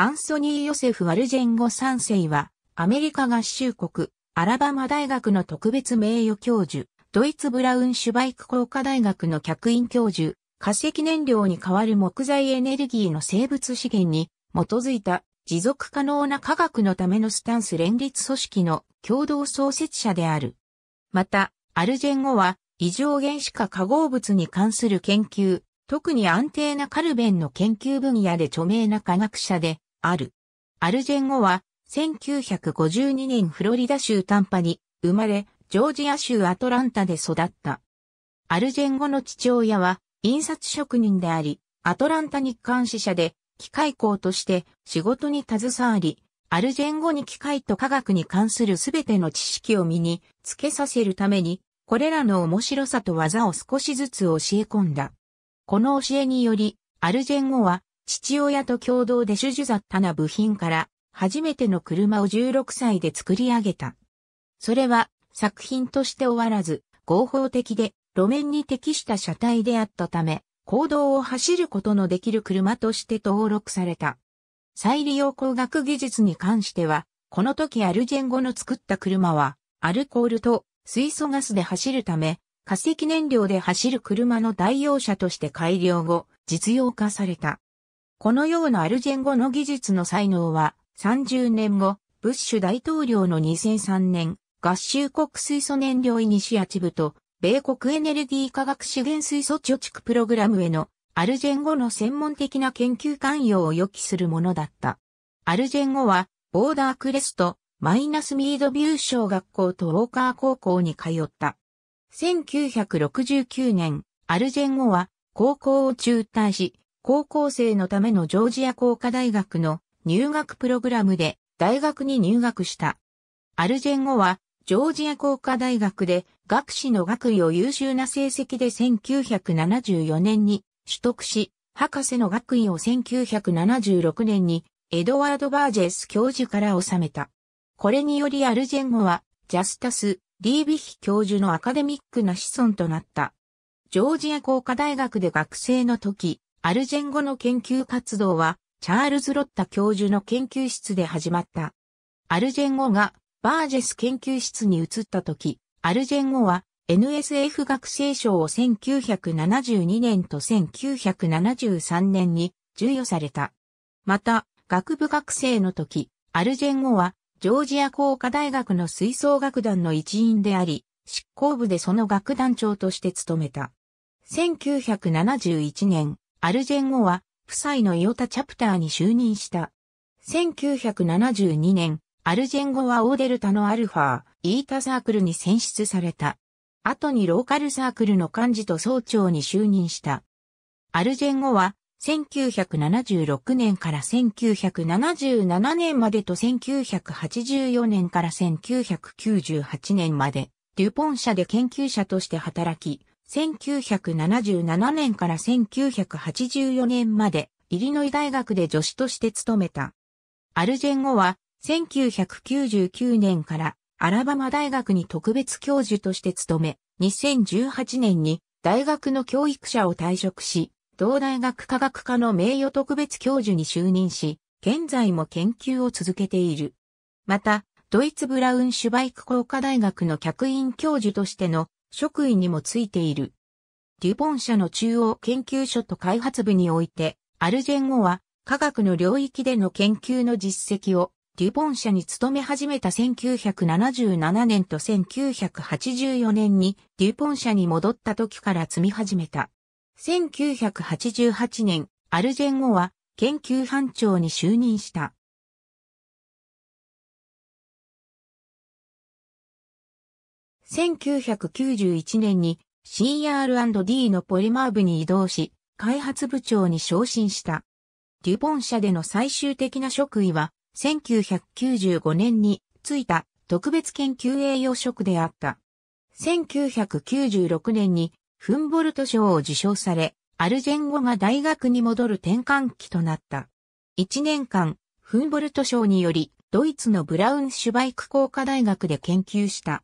アンソニー・ヨセフ・ワルジェンゴ3世は、アメリカ合衆国、アラバマ大学の特別名誉教授、ドイツブラウンシュバイク工科大学の客員教授、化石燃料に代わる木材エネルギーの生物資源に基づいた持続可能な科学のためのスタンス連立組織の共同創設者である。また、アルジェンゴは異常原子化化合物に関する研究、特に安定なカルベンの研究分野で著名な科学者で、ある。アルジェン語は、1952年フロリダ州タンパに生まれ、ジョージア州アトランタで育った。アルジェン語の父親は、印刷職人であり、アトランタ日刊支社で、機械工として仕事に携わり、アルジェン語に機械と科学に関するすべての知識を身につけさせるために、これらの面白さと技を少しずつ教え込んだ。この教えにより、アルジェン語は父親と共同で手術だったな部品から初めての車を16歳で作り上げた。それは作品として終わらず合法的で路面に適した車体であったため、公道を走ることのできる車として登録された。再利用工学技術に関しては、この時アルジェンゴの作った車は、アルコールと水素ガスで走るため、化石燃料で走る車の代用車として改良後、実用化された。このようなアルジェン語の技術の才能は、30年後、ブッシュ大統領の2003年、合衆国水素燃料イニシアチブと、米国エネルギー科学資源水素貯蓄プログラムへの、アルジェン語の専門的な研究関与を予期するものだった。アルジェン語は、ボーダークレスト、マイナスミードビュー小学校とウォーカー高校に通った。1969年、アルジェン語は、高校を中退し、高校生のためのジョージア工科大学の入学プログラムで大学に入学した。アルジェン後は、ジョージア工科大学で学士の学位を優秀な成績で1974年に取得し、博士の学位を1976年にエドワード・バージェス教授から収めた。これによりアルジェンゴはジャスタス・リービヒ教授のアカデミックな子孫となった。ジョージア工科大学で学生の時、アルジェン語の研究活動は、チャールズ・ロッタ教授の研究室で始まった。アルジェン語がバージェス研究室に移った時、アルジェン語は NSF 学生賞を1972年と1973年に授与された。また、学部学生の時、アルジェン語はジョージア工科大学の吹奏楽団の一員であり、執行部でその楽団長として務めた。1971年、アルジェン後は、夫妻のイオタチャプターに就任した。1972年、アルジェン後はオーデルタのアルファ、ー、イータサークルに選出された。後にローカルサークルの幹事と総長に就任した。アルジェン後は、1976年から1977年までと1984年から1998年まで、デュポン社で研究者として働き、1977年から1984年まで、イリノイ大学で助手として勤めた。アルジェン後は、1999年からアラバマ大学に特別教授として勤め、2018年に大学の教育者を退職し、同大学科学科の名誉特別教授に就任し、現在も研究を続けている。また、ドイツブラウンシュバイク工科大学の客員教授としての職位にもついている。デュポン社の中央研究所と開発部において、アルジェン語は科学の領域での研究の実績をデュポン社に勤め始めた1977年と1984年にデュポン社に戻った時から積み始めた。1988年、アルジェン語は研究班長に就任した。1991年に CR&D のポリマー部に移動し、開発部長に昇進した。デュポン社での最終的な職位は、1995年に就いた特別研究栄養職であった。1996年にフンボルト賞を受賞され、アルジェンゴが大学に戻る転換期となった。1年間、フンボルト賞により、ドイツのブラウンシュバイク工科大学で研究した。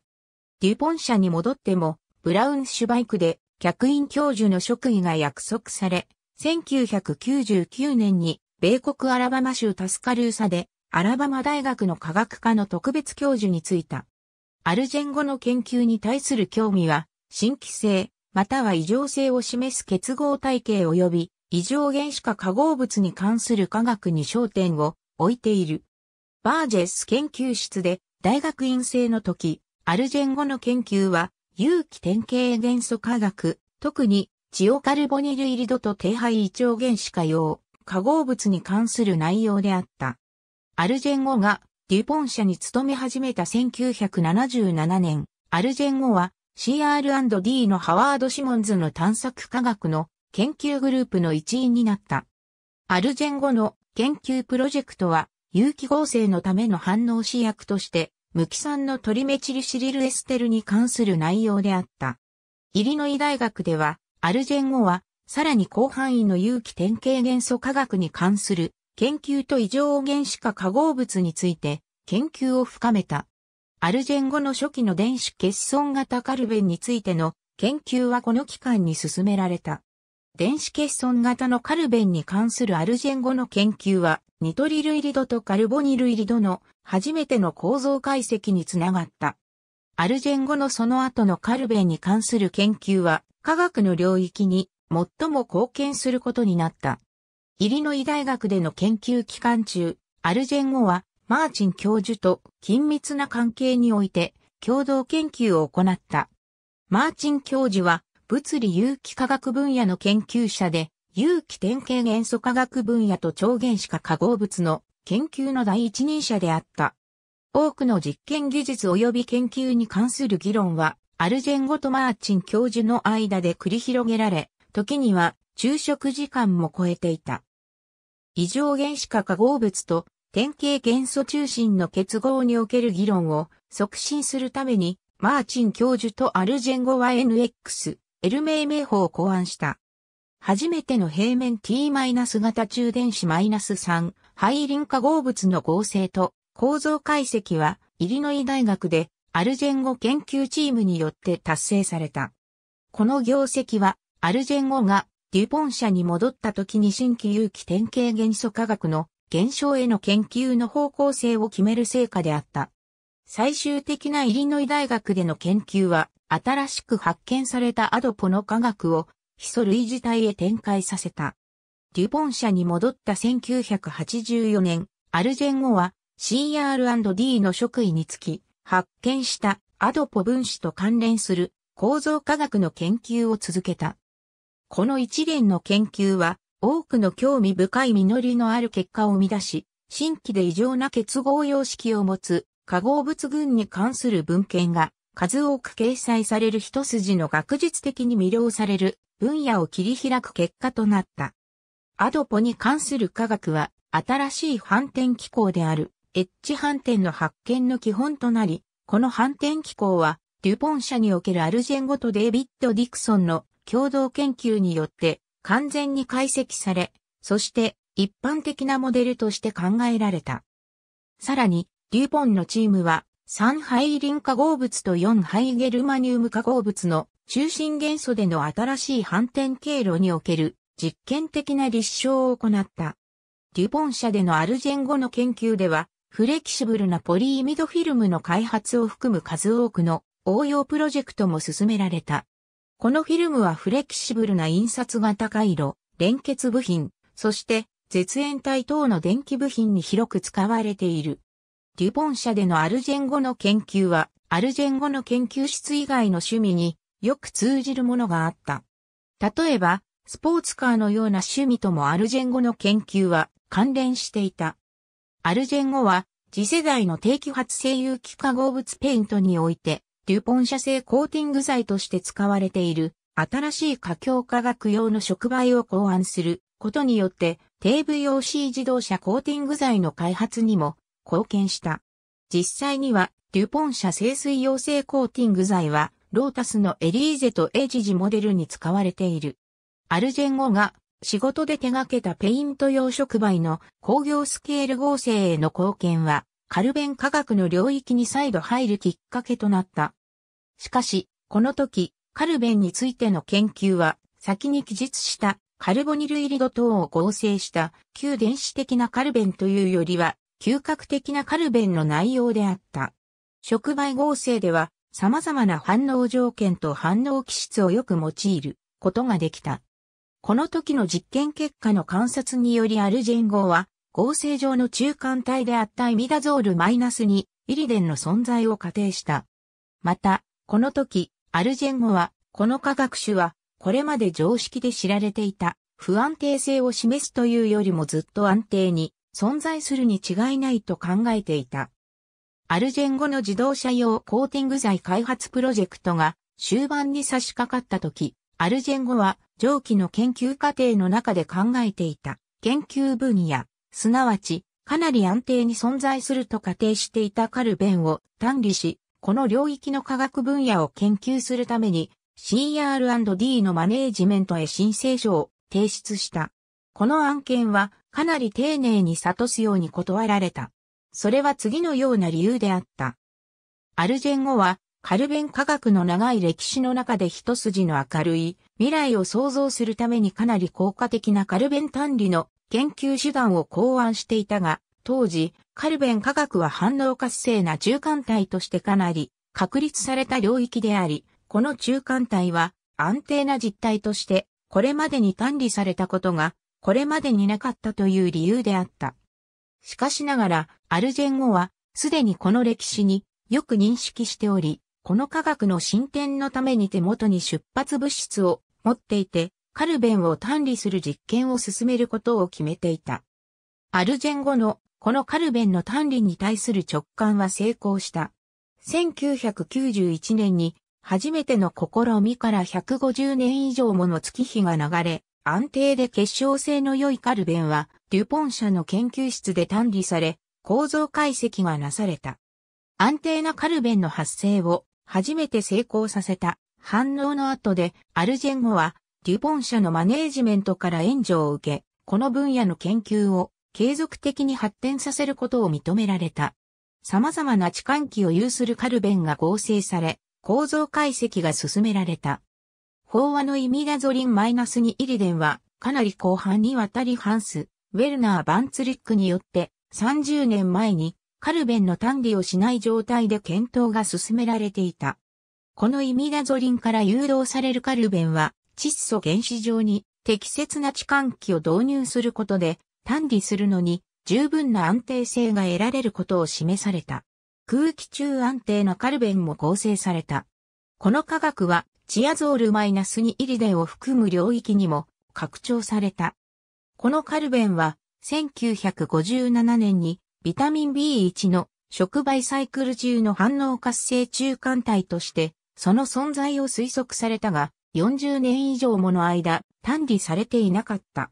デュポン社に戻っても、ブラウンシュバイクで客員教授の職位が約束され、1999年に米国アラバマ州タスカルーサでアラバマ大学の科学科の特別教授に就いた。アルジェン語の研究に対する興味は、新規性、または異常性を示す結合体系及び、異常原子化化合物に関する科学に焦点を置いている。バージェス研究室で大学院生の時、アルジェン語の研究は、有機典型元素化学、特に、チオカルボニル入り度と低配異常原子化用、化合物に関する内容であった。アルジェン語が、デュポン社に勤め始めた1977年、アルジェン語は、CR&D のハワード・シモンズの探索科学の研究グループの一員になった。アルジェン語の研究プロジェクトは、有機合成のための反応試薬として、無機酸のトリメチルシリルエステルに関する内容であった。イリノイ大学では、アルジェン語は、さらに広範囲の有機典型元素化学に関する研究と異常原子化化合物について研究を深めた。アルジェン語の初期の電子欠損型カルベンについての研究はこの期間に進められた。電子欠損型のカルベンに関するアルジェン語の研究は、ニトリルイリドとカルボニルイリドの初めての構造解析につながった。アルジェン後のその後のカルベに関する研究は科学の領域に最も貢献することになった。イリノイ大学での研究期間中、アルジェン後はマーチン教授と緊密な関係において共同研究を行った。マーチン教授は物理有機化学分野の研究者で有機典型元素科学分野と超原子化化合物の研究の第一人者であった。多くの実験技術及び研究に関する議論は、アルジェンゴとマーチン教授の間で繰り広げられ、時には昼食時間も超えていた。異常原子化化合物と典型元素中心の結合における議論を促進するために、マーチン教授とアルジェンゴは NX、L 命名法を考案した。初めての平面 T- 型中電子 -3 リ輪化合物の合成と構造解析はイリノイ大学でアルジェンゴ研究チームによって達成された。この業績はアルジェンゴがデュポン社に戻った時に新規有機典型元素科学の現象への研究の方向性を決める成果であった。最終的なイリノイ大学での研究は新しく発見されたアドポの科学をヒソ類自体へ展開させた。デュポン社に戻った1984年、アルジェン後は CR&D の職位につき、発見したアドポ分子と関連する構造科学の研究を続けた。この一連の研究は、多くの興味深い実りのある結果を生み出し、新規で異常な結合様式を持つ化合物群に関する文献が数多く掲載される一筋の学術的に魅了される分野を切り開く結果となった。アドポに関する科学は、新しい反転機構である、エッジ反転の発見の基本となり、この反転機構は、デュポン社におけるアルジェンゴとデイビッド・ディクソンの共同研究によって完全に解析され、そして一般的なモデルとして考えられた。さらに、デュポンのチームは3イリン化合物と4イゲルマニウム化合物の中心元素での新しい反転経路における実験的な立証を行った。デュボン社でのアルジェン語の研究では、フレキシブルなポリイミドフィルムの開発を含む数多くの応用プロジェクトも進められた。このフィルムはフレキシブルな印刷型回路、連結部品、そして絶縁体等の電気部品に広く使われている。デュボン社でのアルジェン語の研究は、アルジェン語の研究室以外の趣味によく通じるものがあった。例えば、スポーツカーのような趣味ともアルジェン語の研究は関連していた。アルジェン語は次世代の低期発性有機化合物ペイントにおいて、デュポン社製コーティング剤として使われている新しい化教化学用の触媒を考案することによって、低 VOC 自動車コーティング剤の開発にも貢献した。実際には、デュポン社清水溶性コーティング剤は、ロータスのエリーゼとエジジモデルに使われている。アルジェンゴが仕事で手掛けたペイント用触媒の工業スケール合成への貢献は、カルベン科学の領域に再度入るきっかけとなった。しかし、この時、カルベンについての研究は、先に記述したカルボニル入りド等を合成した旧電子的なカルベンというよりは、嗅覚的なカルベンの内容であった。触媒合成では、様々な反応条件と反応気質をよく用いることができた。この時の実験結果の観察によりアルジェン号は合成上の中間体であったイミダゾールマイリデンの存在を仮定した。また、この時、アルジェン号は、この化学種は、これまで常識で知られていた不安定性を示すというよりもずっと安定に存在するに違いないと考えていた。アルジェン語の自動車用コーティング剤開発プロジェクトが終盤に差し掛かった時、アルジェン語は上記の研究過程の中で考えていた研究分野、すなわちかなり安定に存在すると仮定していたカルベンを単理し、この領域の科学分野を研究するために CR&D のマネージメントへ申請書を提出した。この案件はかなり丁寧に諭すように断られた。それは次のような理由であった。アルジェン語は、カルベン科学の長い歴史の中で一筋の明るい未来を想像するためにかなり効果的なカルベン単理の研究手段を考案していたが、当時、カルベン科学は反応活性な中間体としてかなり確立された領域であり、この中間体は安定な実態として、これまでに単理されたことが、これまでになかったという理由であった。しかしながら、アルジェン語は、すでにこの歴史によく認識しており、この科学の進展のために手元に出発物質を持っていて、カルベンを単理する実験を進めることを決めていた。アルジェン語のこのカルベンの単理に対する直感は成功した。1991年に初めての試みから150年以上もの月日が流れ、安定で結晶性の良いカルベンは、デュポン社の研究室で単理され、構造解析がなされた。安定なカルベンの発生を初めて成功させた反応の後で、アルジェンゴは、デュポン社のマネージメントから援助を受け、この分野の研究を継続的に発展させることを認められた。様々な置換器を有するカルベンが合成され、構造解析が進められた。講話の意味ガゾリン -2 イリデンは、かなり後半にわたりハンス、ウェルナー・バンツリックによって、30年前に、カルベンの単理をしない状態で検討が進められていた。このイミダゾリンから誘導されるカルベンは、窒素原子上に適切な置換器を導入することで、単理するのに十分な安定性が得られることを示された。空気中安定のカルベンも構成された。この科学はチアゾール -2 イリデを含む領域にも拡張された。このカルベンは1957年にビタミン B1 の触媒サイクル中の反応活性中間体としてその存在を推測されたが40年以上もの間単理されていなかった。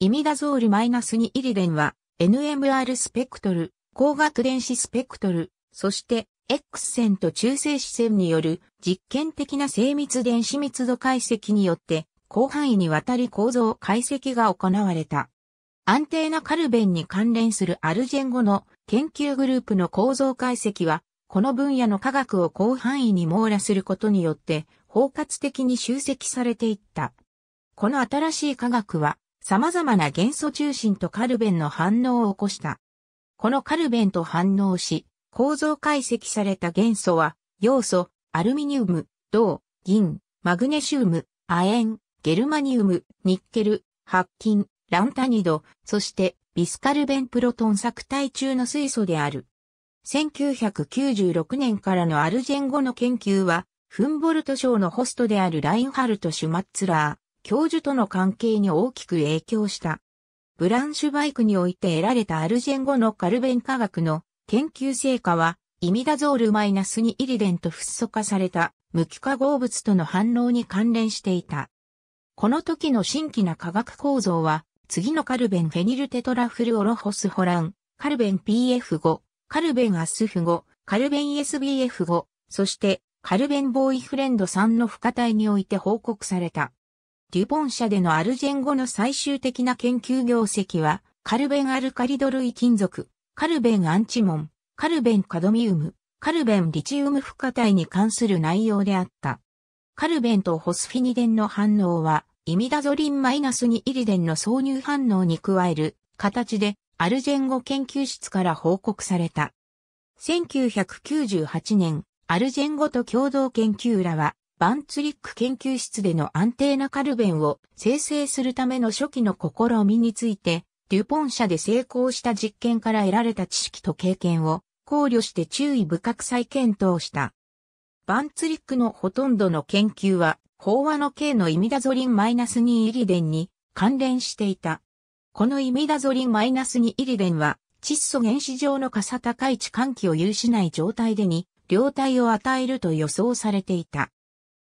イミダゾール -2 イリデンは NMR スペクトル、光学電子スペクトル、そして X 線と中性子線による実験的な精密電子密度解析によって広範囲にわたり構造解析が行われた。安定なカルベンに関連するアルジェン語の研究グループの構造解析は、この分野の科学を広範囲に網羅することによって包括的に集積されていった。この新しい科学は様々な元素中心とカルベンの反応を起こした。このカルベンと反応し、構造解析された元素は、要素、アルミニウム、銅、銀、マグネシウム、亜鉛、ゲルマニウム、ニッケル、白金、ランタニド、そしてビスカルベンプロトン作体中の水素である。1996年からのアルジェン語の研究は、フンボルト賞のホストであるラインハルト・シュマッツラー、教授との関係に大きく影響した。ブランシュバイクにおいて得られたアルジェン語のカルベン科学の研究成果は、イミダゾールマイナスにイリデンとフッ素化された無機化合物との反応に関連していた。この時の新規な化学構造は、次のカルベンフェニルテトラフルオロホスホラン、カルベン PF5、カルベンアスフ5、カルベン SBF5、そしてカルベンボーイフレンド3の付加体において報告された。デュポン社でのアルジェン後の最終的な研究業績は、カルベンアルカリド類金属、カルベンアンチモン、カルベンカドミウム、カルベンリチウム付加体に関する内容であった。カルベンとホスフィニデンの反応は、イミダゾリンマイナスにイリデンの挿入反応に加える形で、アルジェンゴ研究室から報告された。1998年、アルジェンゴと共同研究らは、バンツリック研究室での安定なカルベンを生成するための初期の試みについてデュポン社で成功した実験から得られた知識と経験を考慮して注意深く再検討した。バンツリックのほとんどの研究は、飽和の K のイミダゾリン -2 イリデンに関連していた。このイミダゾリン -2 イリデンは、窒素原子状の傘高い置換器を有しない状態でに、両体を与えると予想されていた。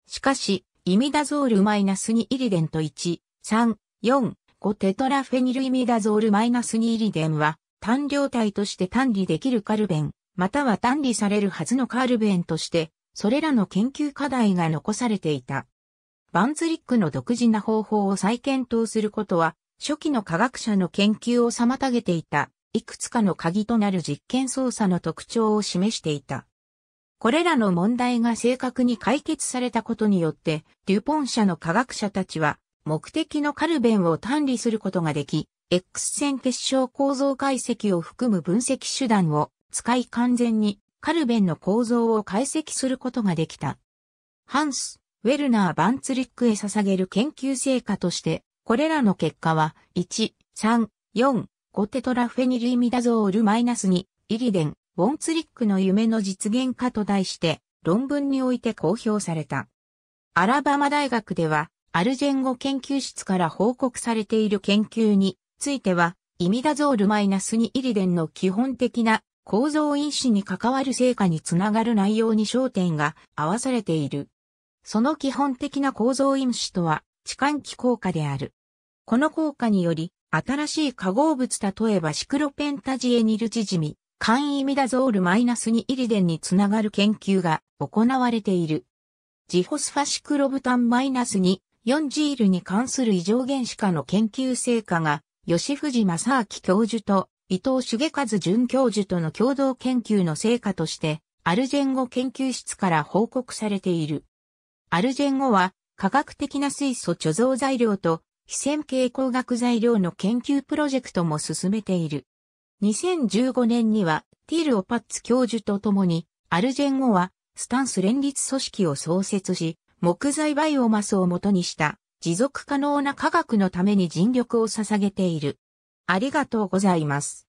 しかし、イミダゾール -2 イリデンと1、3、4、5テトラフェニルイミダゾールマイナス -2 リデンは単量体として単理できるカルベン、または単理されるはずのカルベンとして、それらの研究課題が残されていた。バンズリックの独自な方法を再検討することは、初期の科学者の研究を妨げていた、いくつかの鍵となる実験操作の特徴を示していた。これらの問題が正確に解決されたことによって、デュポン社の科学者たちは、目的のカルベンを単理することができ、X 線結晶構造解析を含む分析手段を使い完全にカルベンの構造を解析することができた。ハンス、ウェルナー・バンツリックへ捧げる研究成果として、これらの結果は、1、3、4、5テトラフェニリミダゾール -2、イリデン、ウォンツリックの夢の実現化と題して、論文において公表された。アラバマ大学では、アルジェン語研究室から報告されている研究については、イミダゾール -2 イリデンの基本的な構造因子に関わる成果につながる内容に焦点が合わされている。その基本的な構造因子とは、置換器効果である。この効果により、新しい化合物例えばシクロペンタジエニルチジミ、簡易ミダゾール -2 イリデンにつながる研究が行われている。ジホスファシクロブタンマイナス -2 4ジールに関する異常原子化の研究成果が、吉藤正明教授と伊藤重和准教授との共同研究の成果として、アルジェン語研究室から報告されている。アルジェン語は、科学的な水素貯蔵材料と非線形光学材料の研究プロジェクトも進めている。2015年には、ティール・オパッツ教授と共に、アルジェン語は、スタンス連立組織を創設し、木材バイオマスをもとにした持続可能な科学のために尽力を捧げている。ありがとうございます。